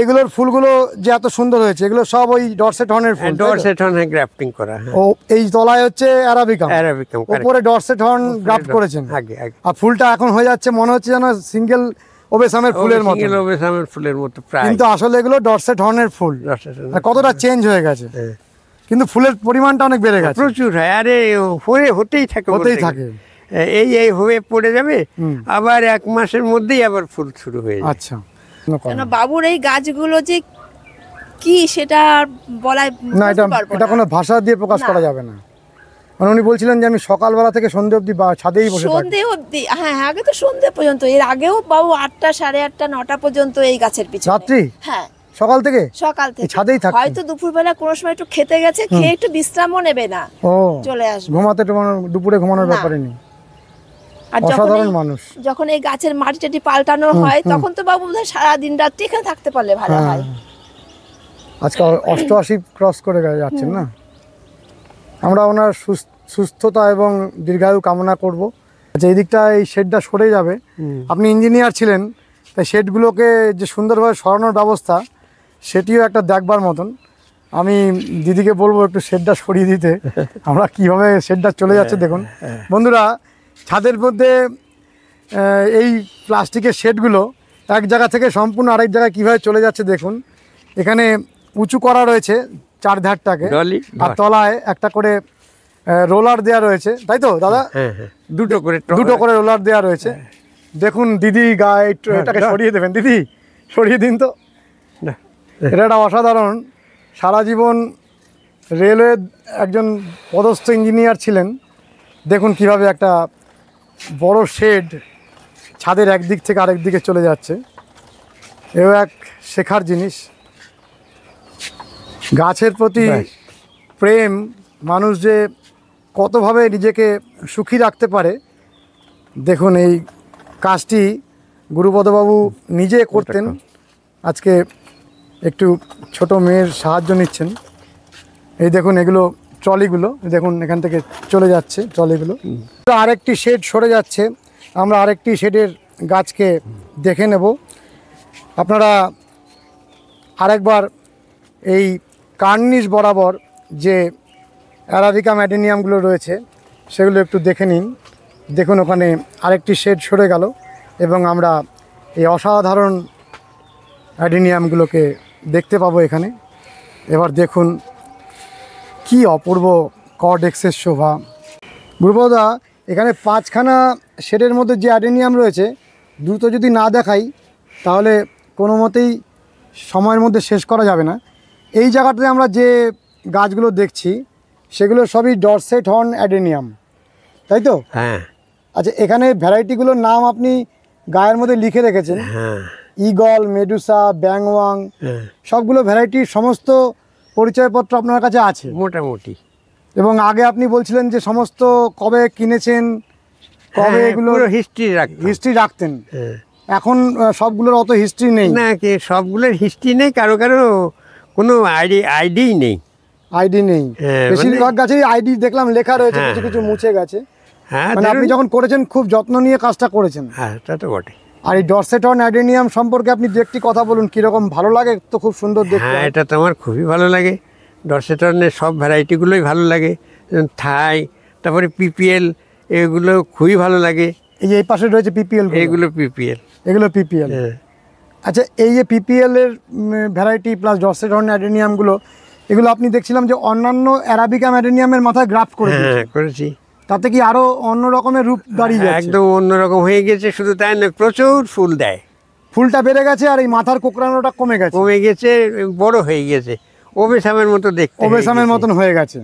এগুলোর ফুলগুলো যে এত সুন্দর হয়েছে এগুলো সব ওই ডরসেট হর্নের ফুল ডরসেট হর্নে হ্যাঁ, গ্রাফটিং করা হ্যাঁ। ও এই তলায় হচ্ছে অ্যারাবিকাম অ্যারাবিকাম উপরে ডরসেট হর্ন গ্রাফট করেছেন আগে আর ফুলটা এখন হয়ে যাচ্ছে মনে হচ্ছে যেন সিঙ্গেল ওবেসামের ফুলের মতো সিঙ্গেল ওবেসামের ফুলের মতো প্রায় কিন্তু আসলে এগুলো ডরসেট হর্নের ফুল কতটা চেঞ্জ হয়ে গেছে হ্যাঁ। কিন্তু ফুলের পরিমাণটা অনেক বেড়ে গেছে প্রচুর হয় আরে হয়ে হতেই থাকে হতেই থাকে এই এই হয়ে পড়ে যাবে আবার এক মাসের মধ্যেই আবার ফুল শুরু হয়ে আচ্ছা কেন বাবুর এই গাছগুলো যে কি সেটা বলা না এটা এটা কোনো ভাষা দিয়ে প্রকাশ করা যাবে না মানে উনি বলছিলেন যে আমি সকালবেলা থেকে সন্ধে অবধি ছাদেই বসে সন্ধে অবধি হ্যাঁ, হ্যাঁ আগে তো সন্ধে পর্যন্ত এর আগেও বাবু আটটা সাড়ে আটটা নটা পর্যন্ত এই গাছের পিছনে রাত্রি হ্যাঁ সকাল থেকে সকাল থেকে ছাদেই থাকে হয়তো দুপুরবেলা কোনো সময় একটু খেতে গেছে খেয়ে একটু বিশ্রামও নেবে না চলে আসবে ঘুমাতে দুপুরে ঘুমানোর ব্যাপারে নেই আর যখন মানুষ যখন এই গাছের মাটি টাটি পাল্টানো হয় তখন তো বাবু সারা দিন রাত্রি এখানে থাকতে পারলে ভালো হ্যাঁ, হয় হ্যাঁ। আজকে অষ্টআশি ক্রস করে যাচ্ছেন না আমরা ওনার সুস্থতা এবং দীর্ঘায়ু কামনা করব আচ্ছা এই দিকটা এই শেডটা সরে যাবে আপনি ইঞ্জিনিয়ার ছিলেন তাই শেডগুলোকে যে সুন্দরভাবে সরানোর ব্যবস্থা সেটিও একটা দেখবার মতন আমি দিদিকে বলবো একটু শেডটা সরিয়ে দিতে আমরা কিভাবে শেডটা চলে যাচ্ছে দেখুন হ্যাঁ, বন্ধুরা ছাদের মধ্যে এই প্লাস্টিকের শেডগুলো এক জায়গা থেকে সম্পূর্ণ আরেক জায়গায় কীভাবে চলে যাচ্ছে দেখুন এখানে উঁচু করা রয়েছে চার ধারটাকে আর তলায় একটা করে রোলার দেয়া রয়েছে তাই তো দাদা হ্যাঁ, হ্যাঁ। দুটো করে দুটো করে রোলার দেয়া রয়েছে হ্যাঁ। দেখুন দিদি গায়ে সরিয়ে দেবেন দিদি সরিয়ে দিন তো এটা একটা অসাধারণ সারা জীবন রেলওয়ে একজন পদস্থ ইঞ্জিনিয়ার ছিলেন দেখুন কিভাবে একটা বড় শেড ছাদের একদিক থেকে আরেক দিকে চলে যাচ্ছে এও এক শেখার জিনিস গাছের প্রতি প্রেম মানুষ যে কতভাবে নিজেকে সুখী রাখতে পারে দেখুন এই কাজটি গুরুপদবাবু নিজে করতেন আজকে একটু ছোট মেয়ের সাহায্য নিচ্ছেন এই দেখুন এগুলো ট্রলিগুলো দেখুন এখান থেকে চলে যাচ্ছে ট্রলিগুলো আরেকটি শেড সরে যাচ্ছে আমরা আরেকটি শেডের গাছকে দেখে নেব আপনারা আরেকবার এই কার্নিস বরাবর যে অ্যারাবিকা ম্যাডেনিয়ামগুলো রয়েছে সেগুলো একটু দেখে নিন দেখুন ওখানে আরেকটি শেড সরে গেল এবং আমরা এই অসাধারণ অ্যাডিনিয়ামগুলোকে দেখতে পাবো এখানে এবার দেখুন কি অপূর্ব কডেক্সের শোভা বুড়বদা এখানে পাঁচখানা শেডের মধ্যে যে অ্যাডেনিয়াম রয়েছে দ্রুত যদি না দেখাই তাহলে কোনো মতেই সময়ের মধ্যে শেষ করা যাবে না এই জায়গাটাতে আমরা যে গাছগুলো দেখছি সেগুলো সবই ডরসেট হর্ন অ্যাডেনিয়াম তাই তো হ্যাঁ আচ্ছা এখানে ভ্যারাইটিগুলোর নাম আপনি গায়ের মধ্যে লিখে রেখেছেন হ্যাঁ। ইগল মেডুসা ব্যাংওয়াং হ্যাঁ। সবগুলো ভ্যারাইটির সমস্ত পরিচয়পত্র আপনার কাছে আছে মোটামুটি এবং আগে আপনি বলছিলেন যে সমস্ত কবে কিনেছেন কবে হ্যাঁ, এগুলো হিস্ট্রি হিস্ট্রি রাখতেন হ্যাঁ। এখন সবগুলোর অত হিস্ট্রি নেই না কি সবগুলোর হিস্ট্রি নেই কারো কারো কোনো আইডি আইডি নেই আইডি নেই হ্যাঁ, বেশিরভাগ মানে- গাছেই আইডি দেখলাম লেখা রয়েছে কিছু কিছু মুছে গেছে হ্যাঁ মানে আপনি যখন করেছেন খুব যত্ন নিয়ে কাজটা করেছেন হ্যাঁ তা তো বটে আর এই ডরসেটন অ্যাডেনিয়াম সম্পর্কে আপনি যে একটি কথা বলুন কীরকম ভালো লাগে তো খুব সুন্দর দেখতে হ্যাঁ এটা তো আমার খুবই ভালো লাগে ডরসেটনের সব ভ্যারাইটিগুলোই ভালো লাগে থাই তারপরে পিপিএল এগুলো খুবই ভালো লাগে এই যে এই পাশে রয়েছে পিপিএল এগুলো পিপিএল এগুলো পিপিএল হ্যাঁ। আচ্ছা এই যে পিপিএল এর ভ্যারাইটি প্লাস ডরসেটন অ্যাডেনিয়ামগুলো এগুলো আপনি দেখছিলাম যে অন্যান্য অ্যারাবিকা অ্যাডেনিয়ামের মাথায় গ্রাফ করে হ্যাঁ করেছি তাতে কি আরো অন্য রকমের রূপ দাঁড়িয়ে যায় একদম অন্যরকম হয়ে গেছে শুধু তাই না প্রচুর ফুল দেয় ফুলটা বেড়ে গেছে আর এই মাথার কোকড়ানোটা কমে গেছে কমে গেছে বড় হয়ে গেছে ওবেসামের মতো দেখতে ওবেসামের মতন হয়ে গেছে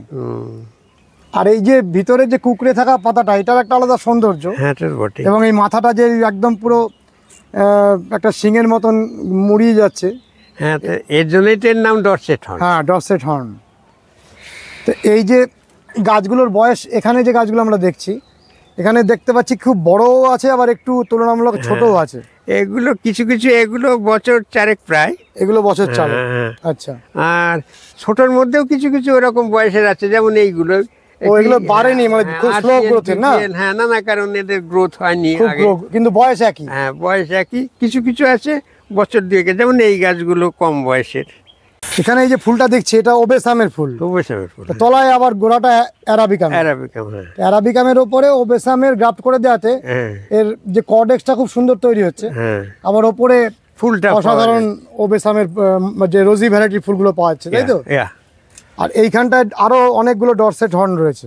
আর এই যে ভিতরে যে কুকড়ে থাকা পাতাটা এটার একটা আলাদা সৌন্দর্য হ্যাঁ বটে এবং এই মাথাটা যে একদম পুরো একটা সিংয়ের মতন মুড়িয়ে যাচ্ছে হ্যাঁ এর জন্যই এর নাম ডরসেট হর্ন হ্যাঁ ডরসেট হর্ন তো এই যে গাছগুলোর বয়স এখানে যে গাছগুলো আমরা দেখছি এখানে দেখতে পাচ্ছি খুব বড়ও আছে আবার একটু তুলনামূলক হ্যাঁ। ছোটও আছে এগুলো কিছু কিছু এগুলো বছর চারেক প্রায় এগুলো বছর হ্যাঁ, চারেক হ্যাঁ। আচ্ছা আর ছোটর মধ্যেও কিছু কিছু ওরকম বয়সের আছে যেমন এইগুলো এগুলো বাড়েনি মানে স্লো গ্রোথ না হ্যাঁ কারণ এদের গ্রোথ হয়নি কিন্তু বয়স একই হ্যাঁ বয়স একই কিছু কিছু আছে বছর দুয়েকে যেমন এই গাছগুলো কম বয়সের এখানে এই যে ফুলটা দেখছি এটা ওবেসামের ফুল ওবেসামের ফুল হ্যাঁ। তলায় আবার গোড়াটা অ্যারাবিকাম অ্যারাবিকাম হ্যাঁ। অ্যারাবিকামের উপরে ওবেসামের গ্রাফট করে দেওয়াতে হ্যাঁ। এর যে কর্ডেক্সটা খুব সুন্দর তৈরি হচ্ছে আবার ওপরে ফুলটা অসাধারণ ওবেসামের যে রোজি ভ্যারাইটি ফুলগুলো পাওয়া যাচ্ছে তাই তো আর এইখানটায় আরো অনেকগুলো ডরসেট হর্ন রয়েছে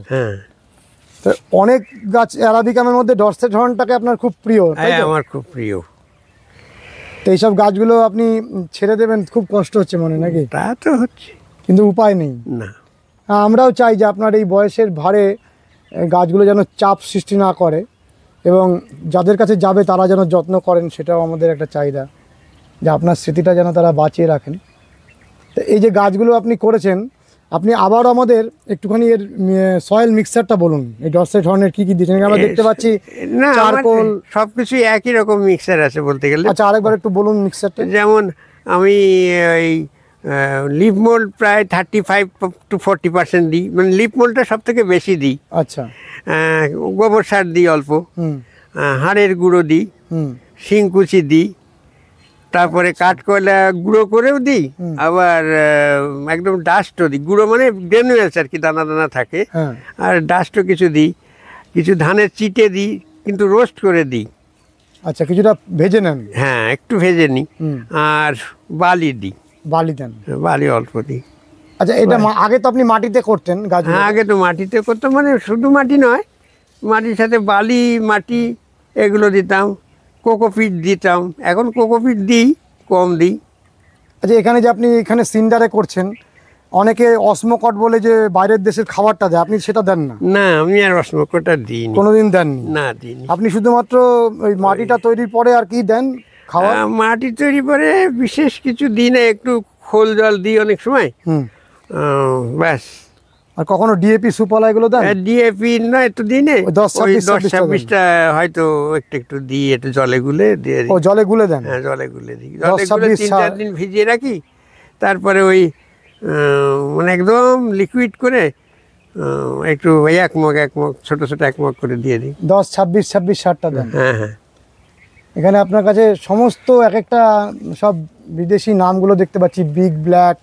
অনেক গাছ অ্যারাবিকামের মধ্যে ডরসেট হর্নটাকে আপনার খুব প্রিয় আমার খুব প্রিয় তো এইসব গাছগুলো আপনি ছেড়ে দেবেন খুব কষ্ট হচ্ছে মনে নাকি তা তো হচ্ছে কিন্তু উপায় নেই না আমরাও চাই যে আপনার এই বয়সের ভারে গাছগুলো যেন চাপ সৃষ্টি না করে এবং যাদের কাছে যাবে তারা যেন যত্ন করেন সেটাও আমাদের একটা চাহিদা যে আপনার স্মৃতিটা যেন তারা বাঁচিয়ে রাখেন তো এই যে গাছগুলো আপনি করেছেন আপনি আবার আমাদের একটুখানি এর সয়েল মিক্সারটা বলুন এই ডরসেট হর্নের কি কি দিচ্ছেন আমরা দেখতে পাচ্ছি না চারকোল কিছুই একই রকম মিক্সার আছে বলতে গেলে আচ্ছা আরেকবার একটু বলুন মিক্সারটা যেমন আমি এই লিভ মোল্ড প্রায় thirty five to forty percent দিই মানে লিভ মোল্ডটা সব থেকে বেশি দিই আচ্ছা গোবর সার দিই অল্প হাড়ের গুঁড়ো দিই শিংকুচি দিই তারপরে কাঠ কয়লা গুঁড়ো করেও দিই আবার একদম ডাস্টও দিই গুঁড়ো মানে গ্রেনুয়েলস আর কি দানা দানা থাকে হ্যাঁ। আর ডাস্টও কিছু দিই কিছু ধানের চিটে দিই কিন্তু রোস্ট করে দিই আচ্ছা কিছুটা ভেজে নেন হ্যাঁ একটু ভেজে নিই আর বালি দিই বালি দেন বালি অল্প দিই আচ্ছা এটা আগে তো আপনি মাটিতে করতেন গাছ হ্যাঁ আগে তো মাটিতে করতাম মানে শুধু মাটি নয় মাটির সাথে বালি মাটি এগুলো দিতাম কোকোপিট দিতাম এখন কোকোপিট দিই কম দিই আচ্ছা এখানে যে আপনি এখানে সিন্ডারে করছেন অনেকে অসমকট বলে যে বাইরের দেশের খাবারটা দেয় আপনি সেটা দেন না না আমি আর অসমকটটা দিইনি কোনোদিন দেননি না দিইনি আপনি শুধুমাত্র ওই মাটিটা তৈরির পরে আর কি দেন খাওয়া মাটি তৈরি করে বিশেষ কিছু দিনে একটু খোল জল দিই অনেক সময় ব্যাস আর কখনো ডিএপি সুপালা এগুলো দেন ডিএপি না একটু দিনে দশ ছাব্বিশ ছাব্বিশটা হয়তো একটু একটু দিই একটু জলে গুলে দিয়ে ও জলে গুলে দেন হ্যাঁ জলে গুলে দিই দশ ছাব্বিশ তিন চার দিন ভিজিয়ে রাখি তারপরে ওই মানে একদম লিকুইড করে একটু ওই এক মগ এক মগ ছোটো ছোটো এক মগ করে দিয়ে দিই দশ ছাব্বিশ ছাব্বিশ ষাটটা দেন হ্যাঁ হ্যাঁ এখানে আপনার কাছে সমস্ত এক একটা সব বিদেশি নামগুলো দেখতে পাচ্ছি বিগ ব্ল্যাক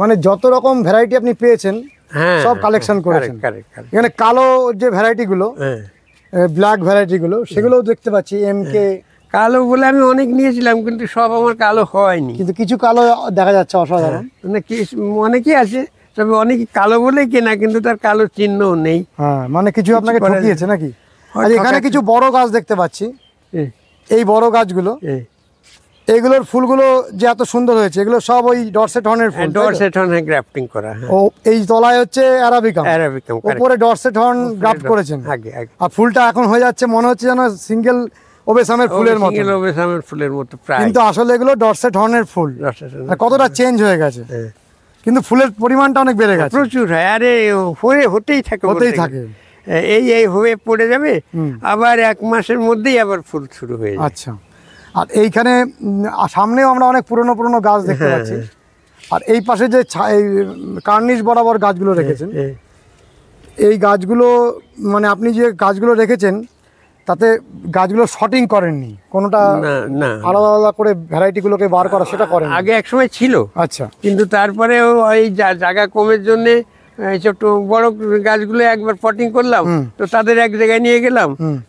মানে যত রকম ভ্যারাইটি আপনি পেয়েছেন হ্যাঁ, সব কালেকশন হ্যাঁ, হ্যাঁ, করেছেন এখানে কালো যে ভ্যারাইটি গুলো ব্ল্যাক ভ্যারাইটি গুলো সেগুলোও দেখতে পাচ্ছি এম কে কালো বলে আমি অনেক নিয়েছিলাম কিন্তু সব আমার কালো হয়নি কিন্তু কিছু কালো দেখা যাচ্ছে অসাধারণ মানে অনেকেই আছে তবে অনেক কালো বলে কেনা কিন্তু তার কালো চিহ্নও নেই হ্যাঁ মানে কিছু আপনাকে ঠকিয়েছে নাকি আচ্ছা, এখানে কিছু বড় গাছ দেখতে পাচ্ছি এই বড় গাছগুলো এগুলোর ফুলগুলো যে এত সুন্দর হয়েছে এগুলো সব ওই ডরসেট হর্নের ফুল ডরসেট হর্নে গ্রাফটিং করা হ্যাঁ। ও এই তলায় হচ্ছে অ্যারাবিকাম অ্যারাবিকাম উপরে ডরসেট হর্ন গ্রাফট করেছেন আগে আর ফুলটা এখন হয়ে যাচ্ছে মনে হচ্ছে যেন সিঙ্গেল ওবেসামের ফুলের মতো সিঙ্গেল ওবেসামের ফুলের মতো প্রায় কিন্তু আসলে এগুলো ডরসেট হর্নের ফুল কতটা চেঞ্জ হয়ে গেছে হ্যাঁ। কিন্তু ফুলের পরিমাণটা অনেক বেড়ে গেছে প্রচুর হয় আরে হয়ে হতেই থাকে হতেই থাকে এই এই হয়ে পড়ে যাবে আবার এক মাসের মধ্যেই আবার ফুল শুরু হয়ে আচ্ছা আর এইখানে সামনেও আমরা অনেক পুরনো পুরনো গাছ দেখতে হ্যাঁ, পাচ্ছি হ্যাঁ। আর এই পাশে যে কার্নিশ বরাবর গাছগুলো হ্যাঁ, রেখেছেন এই গাছগুলো মানে আপনি যে গাছগুলো রেখেছেন তাতে গাছগুলো শটিং করেননি কোনোটা আলাদা আলাদা করে ভ্যারাইটিগুলোকে বার করা সেটা করেন আগে একসময় ছিল আচ্ছা কিন্তু তারপরে ওই জায়গা কমের জন্যে ছোট বড় গাছগুলো একবার পটিং করলাম তো তাদের এক জায়গায় নিয়ে গেলাম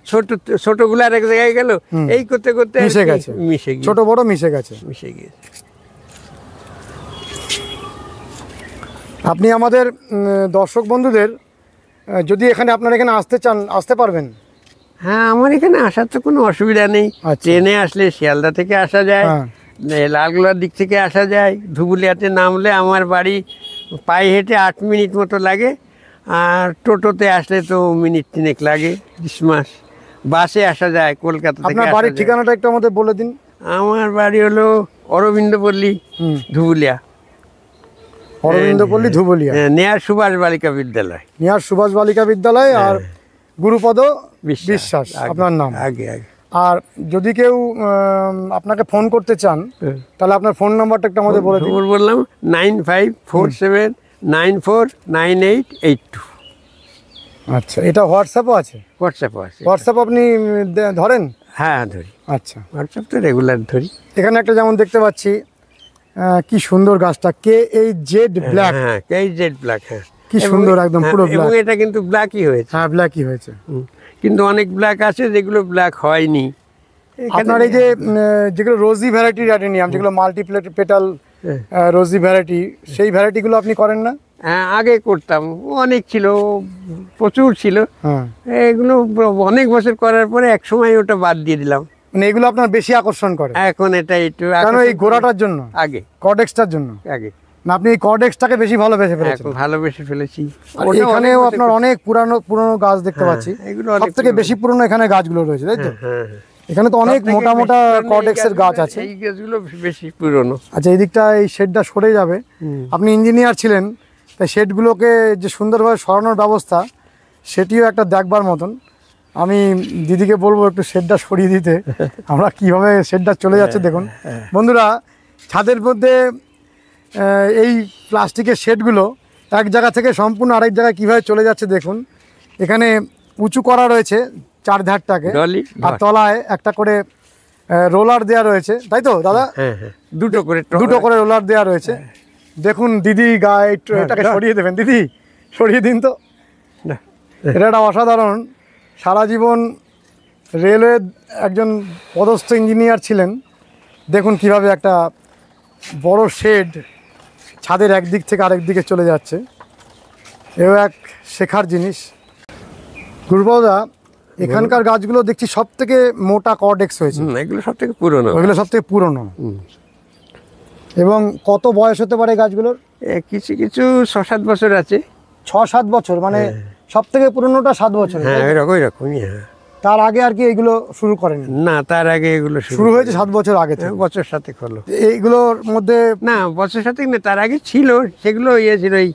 ছোট ছোট গুলো আর এক জায়গায় গেল এই করতে করতে মিশে গেছে মিশে গিয়ে ছোট বড় মিশে গেছে মিশে গিয়েছে আপনি আমাদের দর্শক বন্ধুদের যদি এখানে আপনারা এখানে আসতে চান আসতে পারবেন হ্যাঁ আমার এখানে আসার তো কোনো অসুবিধা নেই আচ্ছা। ট্রেনে আসলে শিয়ালদা থেকে আসা যায় হ্যাঁ। লালগোলার দিক থেকে আসা যায় ধুবুলিয়াতে নামলে আমার বাড়ি পায়ে হেঁটে আট মিনিট মতো লাগে আর টোটোতে আসলে তো মিনিট তিনেক লাগে ডিসমাস বাসে আসা যায় কলকাতা থেকে বাড়ির ঠিকানাটা একটু আমাদের বলে দিন আমার বাড়ি হলো অরবিন্দপল্লী ধুবুলিয়া অরবিন্দপল্লী ধুবুলিয়া হ্যাঁ, নেয়ার সুভাষ বালিকা বিদ্যালয় নেয়ার সুভাষ বালিকা বিদ্যালয় আর হ্যাঁ। গুরুপদ বিশ্বাস আপনার নাম আগে আগে আর যদি কেউ আপনাকে ফোন করতে চান তাহলে আপনার ফোন নাম্বারটা একটু আমাদের বলে দিন বললাম nine five four seven nine four nine eight eight two আচ্ছা এটা হোয়াটসঅ্যাপও আছে হোয়াটসঅ্যাপও আছে হোয়াটসঅ্যাপ আপনি ধরেন হ্যাঁ ধরি আচ্ছা হোয়াটসঅ্যাপ তো রেগুলার ধরি এখানে একটা যেমন দেখতে পাচ্ছি কি সুন্দর গাছটা কে এই জেড ব্ল্যাক হ্যাঁ কে জেড ব্ল্যাক হ্যাঁ কি সুন্দর একদম হ্যাঁ, পুরো ব্ল্যাক এবং এটা কিন্তু ব্ল্যাকই হয়েছে হ্যাঁ ব্ল্যাকই হয়েছে কিন্তু অনেক ব্ল্যাক আছে যেগুলো ব্ল্যাক হয়নি আপনার এই যে হ্যাঁ। যেগুলো রোজি ভ্যারাইটির অ্যাডেনিয়াম যেগুলো মাল্টিপ্লেট পেটাল রোজি ভ্যারাইটি সেই ভ্যারাইটিগুলো আপনি করেন না হ্যাঁ আগে করতাম অনেক ছিল প্রচুর ছিল হ্যাঁ। এগুলো অনেক বছর করার পরে এক সময় ওটা বাদ দিয়ে দিলাম মানে এগুলো আপনার বেশি আকর্ষণ করে এখন এটা একটু এখন এই গোড়াটার জন্য আগে কডেক্সটার জন্য আগে না আপনি কর্ডেক্সটাকে বেশি ভালো বেশি হ্যাঁ, ফেলেছেন ভালো বেশি ফেলেছি এখানেও আপনার অনেক পুরানো পুরনো গাছ দেখতে হ্যাঁ, পাচ্ছি সব থেকে বেশি পুরনো এখানে গাছগুলো রয়েছে তাই তো হ্যাঁ, এখানে তো অনেক মোটা মোটা কর্ডেক্সের গাছ আছে এই গাছগুলো বেশি পুরনো আচ্ছা এই এই শেডটা সরে যাবে আপনি ইঞ্জিনিয়ার ছিলেন তাই শেডগুলোকে যে সুন্দরভাবে সরানোর ব্যবস্থা সেটিও একটা দেখবার মতন আমি দিদিকে বলবো একটু শেডটা সরিয়ে দিতে আমরা কিভাবে শেডটা চলে যাচ্ছে দেখুন বন্ধুরা ছাদের মধ্যে এই প্লাস্টিকের শেডগুলো এক জায়গা থেকে সম্পূর্ণ আরেক জায়গায় কীভাবে চলে যাচ্ছে দেখুন এখানে উঁচু করা রয়েছে চার ধারটাকে আর তলায় একটা করে রোলার দেয়া রয়েছে তাই তো দাদা হ্যাঁ, হ্যাঁ। দুটো করে দুটো করে রোলার দেয়া রয়েছে হ্যাঁ। দেখুন দিদি গায়ে এটাকে সরিয়ে দেবেন দিদি সরিয়ে দিন তো এটা একটা অসাধারণ সারা জীবন রেলওয়ে একজন পদস্থ ইঞ্জিনিয়ার ছিলেন দেখুন কিভাবে একটা বড় শেড ছাদের একদিক থেকে আরেক দিকে চলে যাচ্ছে এও এক শেখার জিনিস গুরুবাবুদা এখানকার গাছগুলো দেখছি সব থেকে মোটা কডেক্স হয়েছে এগুলো সব থেকে পুরনো এগুলো সব থেকে পুরনো এবং কত বয়স হতে পারে গাছগুলোর কিছু কিছু ছ সাত বছর আছে ছ সাত বছর মানে হ্যাঁ। সব থেকে পুরনোটা সাত বছর হ্যাঁ এরকম এরকমই হ্যাঁ তার আগে আর কি এগুলো শুরু করেন না তার আগে এগুলো শুরু হয়েছে সাত বছর আগে বছর সাথে হলো এইগুলোর মধ্যে না বছর সাথে না তার আগে ছিল সেগুলো ইয়ে ছিল এই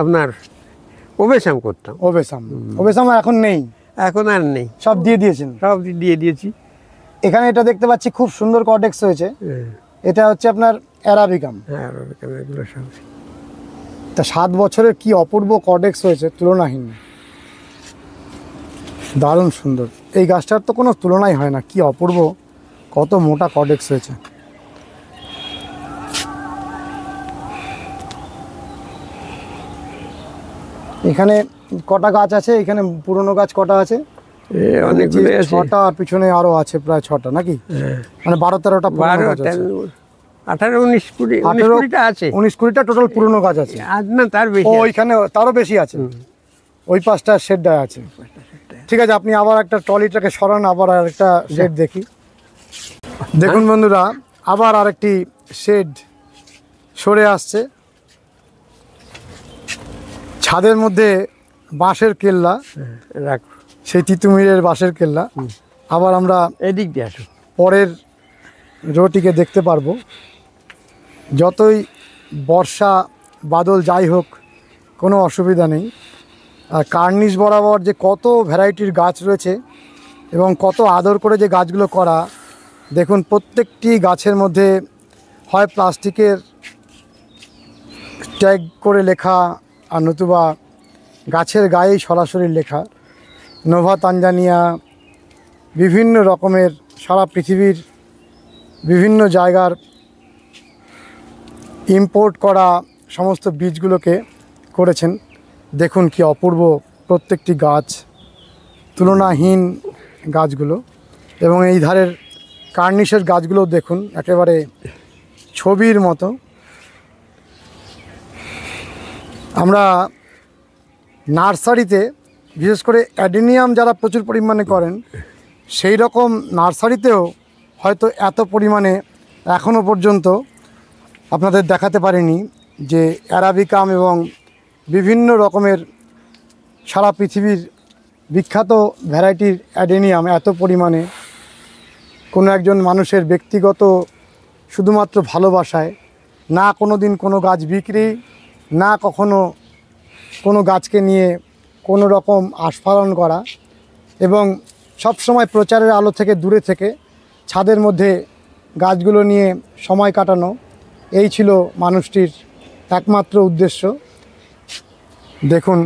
আপনার ওবেসাম করতাম ওবেসাম ওবেসাম এখন নেই এখন আর নেই সব দিয়ে দিয়েছেন সব দিয়ে দিয়েছি এখানে এটা দেখতে পাচ্ছি খুব সুন্দর কর্ডেক্স হয়েছে হ্যাঁ। এটা হচ্ছে আপনার অ্যারাবিকাম হ্যাঁ, অ্যারাবিকাম এগুলো সব তা সাত বছরের কি অপূর্ব কটেক্স হয়েছে তুলনাহীন দারুণ সুন্দর এই গাছটার তো কোনো তুলনাই হয় না কি অপূর্ব কত মোটা কডেক্স হয়েছে এখানে কটা গাছ আছে এখানে পুরনো গাছ কটা আছে ছটা আর পিছনে আরো আছে প্রায় ছটা নাকি হ্যাঁ। মানে বারো তেরোটা আঠারো উনিশ কুড়ি আছে উনিশ কুড়িটা টোটাল গাছ আছে না তার বেশি ওইখানে তারও বেশি আছে ওই পাঁচটা শেডটা আছে ঠিক আছে আপনি আবার একটা ট্রলিটাকে সরান আবার আরেকটা আচ্ছা। শেড দেখি দেখুন বন্ধুরা আবার আরেকটি শেড সরে আসছে ছাদের মধ্যে বাঁশের কেল্লা সেই তিতুমিরের বাঁশের কেল্লা আবার আমরা এদিক দিয়ে আসুন পরের রোটিকে দেখতে পারবো যতই বর্ষা বাদল যাই হোক কোনো অসুবিধা নেই কার্নিশ বরাবর যে কত ভ্যারাইটির গাছ রয়েছে এবং কত আদর করে যে গাছগুলো করা দেখুন প্রত্যেকটি গাছের মধ্যে হয় প্লাস্টিকের ট্যাগ করে লেখা আর নতুবা গাছের গায়েই সরাসরি লেখা নোভা তানজানিয়া বিভিন্ন রকমের সারা পৃথিবীর বিভিন্ন জায়গার ইম্পোর্ট করা সমস্ত বীজগুলোকে করেছেন দেখুন কি অপূর্ব প্রত্যেকটি গাছ তুলনাহীন গাছগুলো এবং এই ধারের কার্নিশের গাছগুলো দেখুন একেবারে ছবির মতো আমরা নার্সারিতে বিশেষ করে অ্যাডেনিয়াম যারা প্রচুর পরিমাণে করেন সেই রকম নার্সারিতেও হয়তো এত পরিমাণে এখনও পর্যন্ত আপনাদের দেখাতে পারিনি যে অ্যারাবিকাম এবং বিভিন্ন রকমের সারা পৃথিবীর বিখ্যাত ভ্যারাইটির অ্যাডেনিয়াম এত পরিমাণে কোনো একজন মানুষের ব্যক্তিগত শুধুমাত্র ভালোবাসায় না কোনো দিন কোনো গাছ বিক্রি না কখনো কোনো গাছকে নিয়ে কোনো রকম আস্ফালন করা এবং সব সময় প্রচারের আলো থেকে দূরে থেকে ছাদের মধ্যে গাছগুলো নিয়ে সময় কাটানো এই ছিল মানুষটির একমাত্র উদ্দেশ্য দেখুন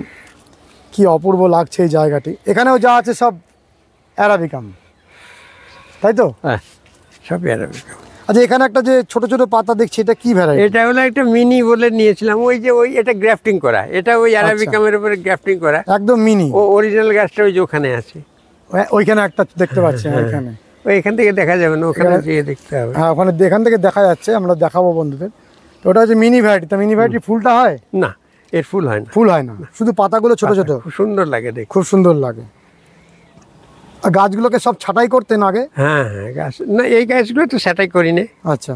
কি অপূর্ব লাগছে এই জায়গাটি এখানেও যা আছে সব অ্যারাবিকাম তাই তো হ্যাঁ সব অ্যারাবিকাম আচ্ছা এখানে একটা যে ছোট ছোট পাতা দেখছি এটা কি ভেড়া এটা হলো একটা মিনি বলে নিয়েছিলাম ওই যে ওই এটা গ্রাফটিং করা এটা ওই অ্যারাবিকামের আচ্ছা। উপরে গ্রাফটিং করা একদম মিনি ও অরিজিনাল গাছটা ওই যে ওখানে আছে ওইখানে একটা দেখতে পাচ্ছি ওইখানে হ্যাঁ। এখান থেকে দেখা যাবে না ওখানে যেয়ে দেখতে হবে হ্যাঁ ওখানে এখান থেকে দেখা যাচ্ছে আমরা দেখাবো বন্ধুদের তো ওটা হচ্ছে মিনি ভ্যারাইটি তা মিনি ভ্যারাইটি ফুলটা হয় না এর ফুল হয় না ফুল হয় না শুধু পাতাগুলো ছোট ছোট খুব সুন্দর লাগে দেখ খুব সুন্দর লাগে আর গাছগুলোকে সব ছাটাই করতেন আগে হ্যাঁ হ্যাঁ গাছ না এই গাছগুলো তো ছাটাই করি নে আচ্ছা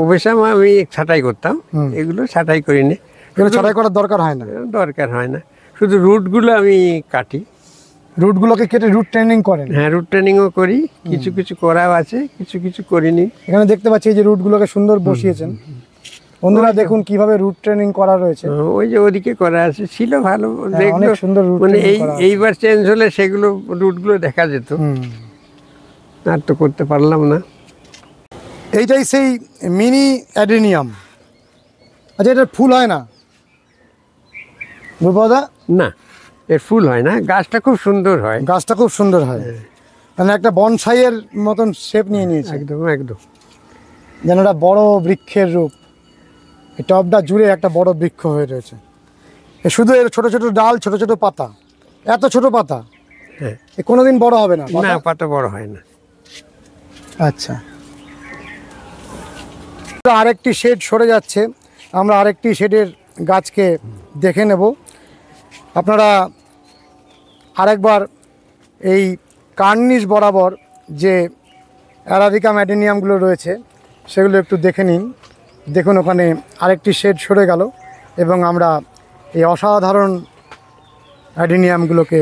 ওবেশাম আমি ছাটাই করতাম এগুলো ছাটাই করি নে এগুলো ছাটাই করার দরকার হয় না দরকার হয় না শুধু রুটগুলো আমি কাটি রুটগুলোকে কেটে রুট ট্রেনিং করেন হ্যাঁ রুট ট্রেনিংও করি কিছু কিছু করাও আছে কিছু কিছু করিনি এখানে দেখতে পাচ্ছি যে রুটগুলোকে সুন্দর বসিয়েছেন বন্ধুরা দেখুন কিভাবে রুট ট্রেনিং করা রয়েছে ওই যে ওদিকে করা আছে ছিল ভালো হ্যাঁ, দেখলো সুন্দর মানে এই এইবার চেঞ্জ হলে সেগুলো রুটগুলো দেখা যেত আর তো করতে পারলাম না এইটাই সেই মিনি অ্যাডেনিয়াম আচ্ছা এটার ফুল হয় না রূপদা না এর ফুল হয় না গাছটা খুব সুন্দর হয় গাছটা খুব সুন্দর হয় হ্যাঁ। মানে একটা বনসাইয়ের মতন শেপ নিয়ে নিয়েছে একদম একদম যেন একটা বড় বৃক্ষের রূপ এই টবটা জুড়ে একটা বড় বৃক্ষ হয়ে রয়েছে শুধু এর ছোট ছোট ডাল ছোট ছোট পাতা এত ছোট পাতা হ্যাঁ। কোনোদিন বড় হবে না না পাতা বড় হয় না আচ্ছা আরেকটি শেড সরে যাচ্ছে আমরা আরেকটি শেডের গাছকে দেখে নেব আপনারা আরেকবার এই কার্নিস বরাবর যে অ্যারাবিকা ম্যাডেনিয়ামগুলো রয়েছে সেগুলো একটু দেখে নিন দেখুন ওখানে আরেকটি শেড সরে গেল এবং আমরা এই অসাধারণ অ্যাডিনিয়ামগুলোকে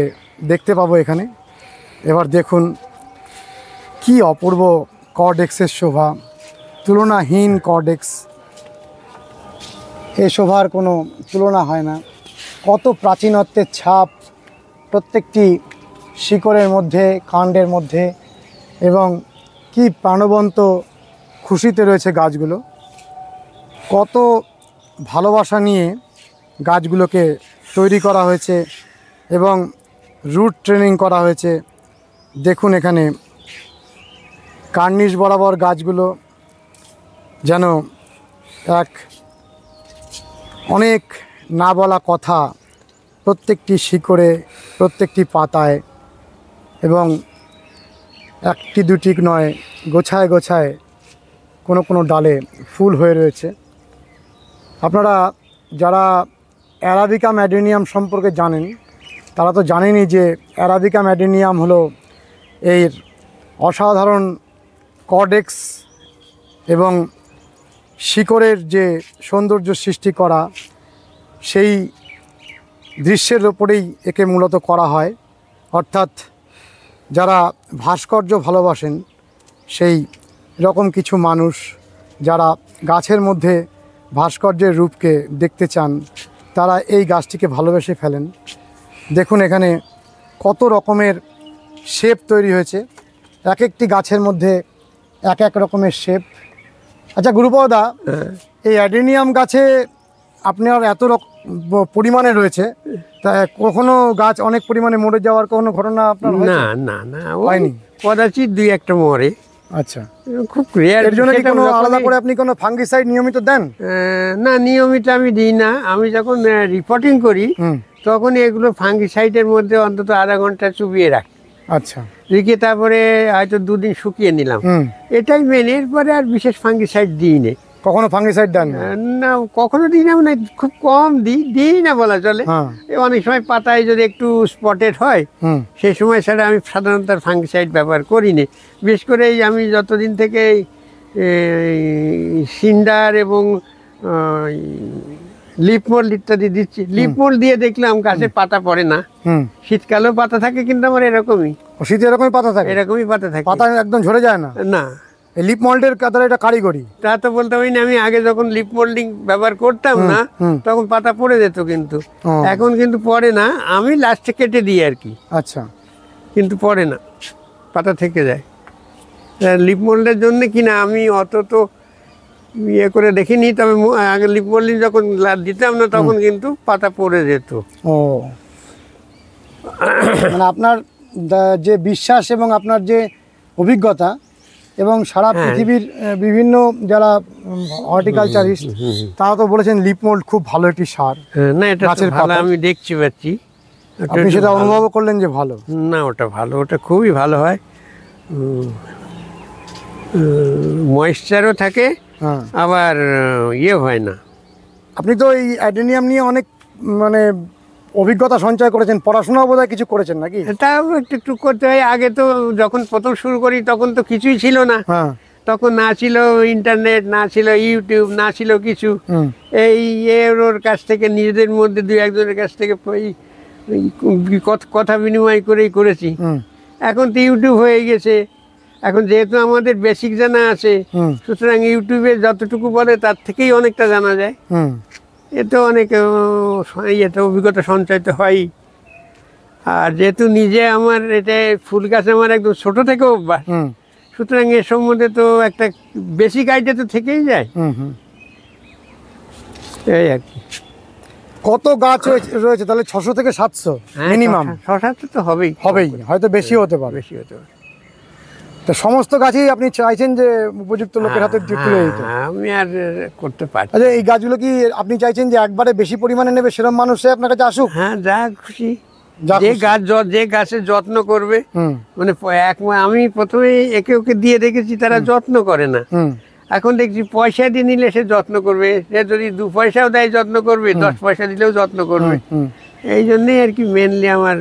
দেখতে পাবো এখানে এবার দেখুন কি অপূর্ব কর্ডেক্সের শোভা তুলনাহীন কর্ডেক্স এ শোভার কোনো তুলনা হয় না কত প্রাচীনত্বের ছাপ প্রত্যেকটি শিকড়ের মধ্যে কাণ্ডের মধ্যে এবং কি প্রাণবন্ত খুশিতে রয়েছে গাছগুলো কত ভালোবাসা নিয়ে গাছগুলোকে তৈরি করা হয়েছে এবং রুট ট্রেনিং করা হয়েছে দেখুন এখানে কার্নিশ বরাবর গাছগুলো যেন এক অনেক না বলা কথা প্রত্যেকটি শিকড়ে প্রত্যেকটি পাতায় এবং একটি দুটি নয় গোছায় গোছায় কোনো কোনো ডালে ফুল হয়ে রয়েছে আপনারা যারা অ্যারাবিকা ম্যাডেনিয়াম সম্পর্কে জানেন তারা তো জানেনি যে অ্যারাবিকা ম্যাডেনিয়াম হলো এর অসাধারণ কডেক্স এবং শিকরের যে সৌন্দর্য সৃষ্টি করা সেই দৃশ্যের ওপরেই একে মূলত করা হয় অর্থাৎ যারা ভাস্কর্য ভালোবাসেন সেই রকম কিছু মানুষ যারা গাছের মধ্যে ভাস্কর্যের রূপকে দেখতে চান তারা এই গাছটিকে ভালোবেসে ফেলেন দেখুন এখানে কত রকমের শেপ তৈরি হয়েছে এক একটি গাছের মধ্যে এক এক রকমের শেপ আচ্ছা গুরুপদা হ্যাঁ। এই অ্যাডেনিয়াম গাছে আপনার এত রক পরিমাণে রয়েছে তা কখনো গাছ অনেক পরিমাণে মরে যাওয়ার কোনো ঘটনা আপনার না না না হয়নি কদাচিত দুই একটা মরে আচ্ছা খুব রেয়ার এর জন্য কি কোনো আলাদা করে আপনি কোনো ফাঙ্গিসাইড নিয়মিত দেন না নিয়মিত আমি দিই না আমি যখন রিপোর্টিং করি তখন এগুলো ফাঙ্গিসাইডের মধ্যে অন্তত আধা ঘন্টা চুবিয়ে রাখি আচ্ছা লিখে তারপরে হয়তো দুদিন শুকিয়ে নিলাম এটাই মেন এরপরে আর বিশেষ ফাঙ্গিসাইড দিই না কখনো ফাঙ্গিসাইড দেন না কখনো দিই না মানে খুব কম দিই দিই না বলা চলে হ্যাঁ। অনেক সময় পাতায় যদি একটু স্পটেড হয় সেই সময় সেটা আমি সাধারণত ফাঙ্গিসাইড ব্যবহার করি নি বিশেষ করে আমি যতদিন থেকে সিন্ডার এবং লিপমোল ইত্যাদি দিচ্ছি লিপমোল দিয়ে দেখলাম গাছের পাতা পড়ে না শীতকালেও পাতা থাকে কিন্তু আমার এরকমই শীত এরকমই পাতা থাকে এরকমই পাতা থাকে পাতা একদম ঝরে যায় না না লিপ মোল্ডের কাতারে এটা কারিগরি তা তো বলতে পারি না আমি আগে যখন লিপ মোল্ডিং ব্যবহার করতাম না তখন পাতা পড়ে যেত কিন্তু এখন কিন্তু পড়ে না আমি লাস্টে কেটে দিই আর কি আচ্ছা কিন্তু পড়ে না পাতা থেকে যায় লিপ মোল্ডের জন্য কি না আমি অত তো ইয়ে করে দেখিনি তবে আগে লিপ মোল্ডিং যখন দিতাম না তখন কিন্তু পাতা পড়ে যেত ও মানে আপনার যে বিশ্বাস এবং আপনার যে অভিজ্ঞতা এবং সারা হ্যাঁ। পৃথিবীর বিভিন্ন যারা হর্টিকালচারিস্ট তারা তো বলেছেন লিপমোল্ড খুব ভালো একটি সার না এটা ভালো আমি দেখছি পাচ্ছি আপনি সেটা অনুভব করলেন যে ভালো না ওটা ভালো ওটা খুবই ভালো হয় ময়েশ্চারও থাকে হ্যাঁ। আবার ইয়ে হয় না আপনি তো এই অ্যাডেনিয়াম নিয়ে অনেক মানে অভিজ্ঞতা সঞ্চয় করেছেন পড়াশোনা বোধহয় কিছু করেছেন নাকি তাও একটু একটু করতে হয় আগে তো যখন প্রথম শুরু করি তখন তো কিছুই ছিল না হ্যাঁ তখন না ছিল ইন্টারনেট না ছিল ইউটিউব না ছিল কিছু এই এর ওর কাছ থেকে নিজেদের মধ্যে দু একজনের কাছ থেকে কথা বিনিময় করেই করেছি এখন তো ইউটিউব হয়ে গেছে এখন যেহেতু আমাদের বেসিক জানা আছে সুতরাং ইউটিউবে যতটুকু বলে তার থেকেই অনেকটা জানা যায় এতে অনেক এতে অভিজ্ঞতা সঞ্চয়িত হয় আর যেহেতু নিজে আমার এটা ফুল গাছ আমার একদম ছোট থেকে অভ্যাস সুতরাং এ সম্বন্ধে তো একটা বেশি আইডিয়া তো থেকেই যায় এই আর কি কত গাছ রয়েছে তাহলে ছশো থেকে সাতশো মিনিমাম হ্যাঁ, ছ সাতশো তো হবেই হবেই হয়তো বেশি হতে পারে বেশি হতে পারে তা সমস্ত গাছই আপনি চাইছেন যে উপযুক্ত লোকের হাতে হ্যাঁ, তুলে দিতে হ্যাঁ, হ্যাঁ, আমি আর করতে পারি আচ্ছা এই গাছগুলো কি আপনি চাইছেন যে একবারে বেশি পরিমাণে নেবে সেরকম মানুষে আপনার কাছে আসুক হ্যাঁ যা খুশি যে গাছ যে গাছের যত্ন করবে মানে এক আমি প্রথমে একে ওকে দিয়ে রেখেছি তারা যত্ন করে না এখন দেখছি পয়সা দিয়ে নিলে সে যত্ন করবে সে যদি দু পয়সাও দেয় যত্ন করবে দশ পয়সা দিলেও যত্ন করবে এই জন্যই আর কি মেনলি আমার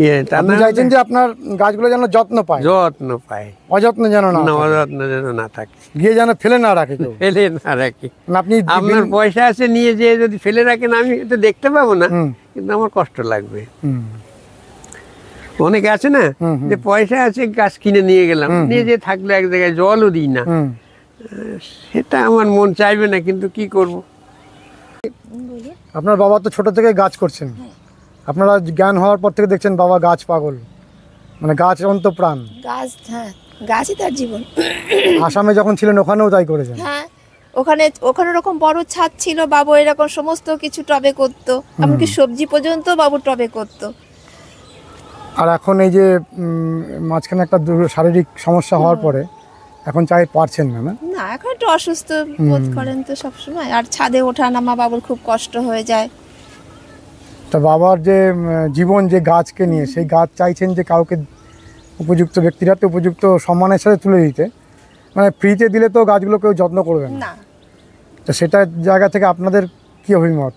ইয়ে, মানে আপনার গাছগুলো যেন যত্ন পায় যত্ন পায় অযত্ন যেন না থাকে গিয়ে যেন ফেলে না রাখে মানে আপনি আপনার পয়সা আছে নিয়ে যেয়ে যদি ফেলে রাখেন আমি তো দেখতে পাবো না কিন্তু আমার কষ্ট লাগবে অনেকে আছে না যে পয়সা আছে গাছ কিনে নিয়ে গেলাম নিয়ে যেয়ে থাকলে এক জায়গায় জলও দিই না সেটা আমার মন চাইবে না কিন্তু কি করব আপনার বাবা তো ছোট থেকে গাছ করছেন হ্যাঁ। আপনারা জ্ঞান হওয়ার পর থেকে দেখছেন বাবা গাছ পাগল মানে গাছ অন্ত প্রাণ গাছ হ্যাঁ গাছই তার জীবন আসামে যখন ছিলেন ওখানেও তাই করেছেন হ্যাঁ ওখানে ওখানে ওরকম বড় ছাদ ছিল বাবু এরকম সমস্ত কিছু টবে করত এমনকি সবজি পর্যন্ত বাবু টবে করত আর এখন এই যে মাঝখানে একটা শারীরিক সমস্যা হওয়ার পরে এখন চাই পারছেন না না না এখন একটু অসুস্থ বোধ করেন তো সবসময় আর ছাদে ওঠা নামা বাবুর খুব কষ্ট হয়ে যায় তা বাবার যে জীবন যে গাছকে নিয়ে সেই গাছ চাইছেন যে কাউকে উপযুক্ত ব্যক্তিরা তো উপযুক্ত সম্মানের সাথে তুলে দিতে মানে ফ্রিতে দিলে তো গাছগুলো কেউ যত্ন করবে না তো সেটা জায়গা থেকে আপনাদের কি অভিমত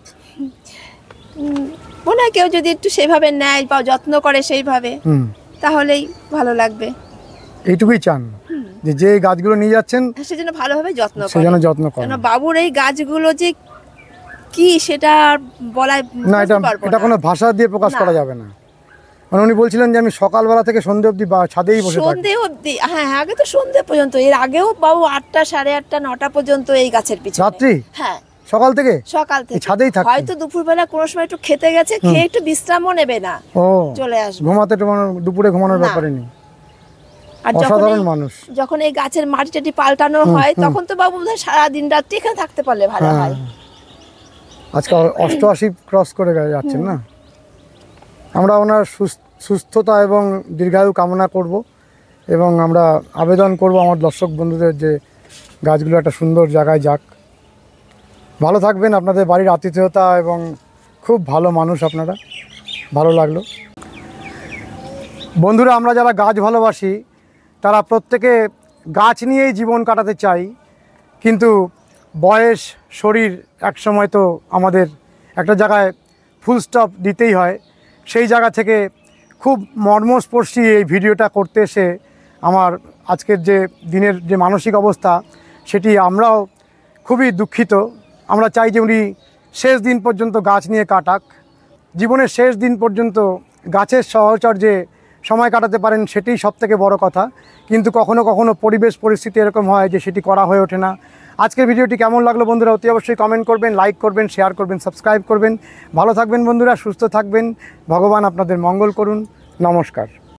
ওনা কেউ যদি একটু সেভাবে নেয় বা যত্ন করে সেইভাবে তাহলেই ভালো লাগবে এইটুকুই চান যে যে গাছগুলো নিয়ে যাচ্ছেন সেজন্য ভালোভাবে যত্ন যত্ন করেন বাবুর এই গাছগুলো যে কি সেটা বলা না এটা এটা কোনো ভাষা দিয়ে প্রকাশ করা যাবে না মানে উনি বলছিলেন যে আমি সকালবেলা থেকে সন্ধে অবধি ছাদেই বসে সন্ধে অবধি হ্যাঁ, হ্যাঁ আগে তো সন্ধে পর্যন্ত এর আগেও বাবু আটটা সাড়ে আটটা নটা পর্যন্ত এই গাছের পিছনে রাত্রি হ্যাঁ সকাল থেকে সকাল থেকে ছাদেই থাকে হয়তো দুপুরবেলা কোনো সময় একটু খেতে গেছে খেয়ে একটু বিশ্রামও নেবে না ও চলে আসবে ঘুমাতে দুপুরে ঘুমানোর ব্যাপারে নেই আর যখন মানুষ যখন এই গাছের মাটি টাটি পাল্টানো হয় তখন তো বাবু সারা দিন রাত্রি এখানে থাকতে পারলে ভালো হ্যাঁ। হয় আজকে অষ্টআশি ক্রস করে যাচ্ছেন না আমরা ওনার সুস্থতা এবং দীর্ঘায়ু কামনা করব এবং আমরা আবেদন করব আমার দর্শক বন্ধুদের যে গাছগুলো একটা সুন্দর জায়গায় যাক ভালো থাকবেন আপনাদের বাড়ির আতিথেয়তা এবং খুব ভালো মানুষ আপনারা ভালো লাগলো বন্ধুরা আমরা যারা গাছ ভালোবাসি তারা প্রত্যেকে গাছ নিয়েই জীবন কাটাতে চাই কিন্তু বয়স শরীর এক সময় তো আমাদের একটা জায়গায় ফুল স্টপ দিতেই হয় সেই জায়গা থেকে খুব মর্মস্পর্শী এই ভিডিওটা করতে এসে আমার আজকের যে দিনের যে মানসিক অবস্থা সেটি আমরাও খুবই দুঃখিত আমরা চাই যে উনি শেষ দিন পর্যন্ত গাছ নিয়ে কাটাক জীবনের শেষ দিন পর্যন্ত গাছের সহচর্যে সময় কাটাতে পারেন সেটি সবথেকে বড় কথা কিন্তু কখনো কখনো পরিবেশ পরিস্থিতি এরকম হয় যে সেটি করা হয়ে ওঠে না আজকের ভিডিওটি কেমন লাগলো বন্ধুরা অতি অবশ্যই কমেন্ট করবেন লাইক করবেন শেয়ার করবেন সাবস্ক্রাইব করবেন ভালো থাকবেন বন্ধুরা সুস্থ থাকবেন ভগবান আপনাদের মঙ্গল করুন নমস্কার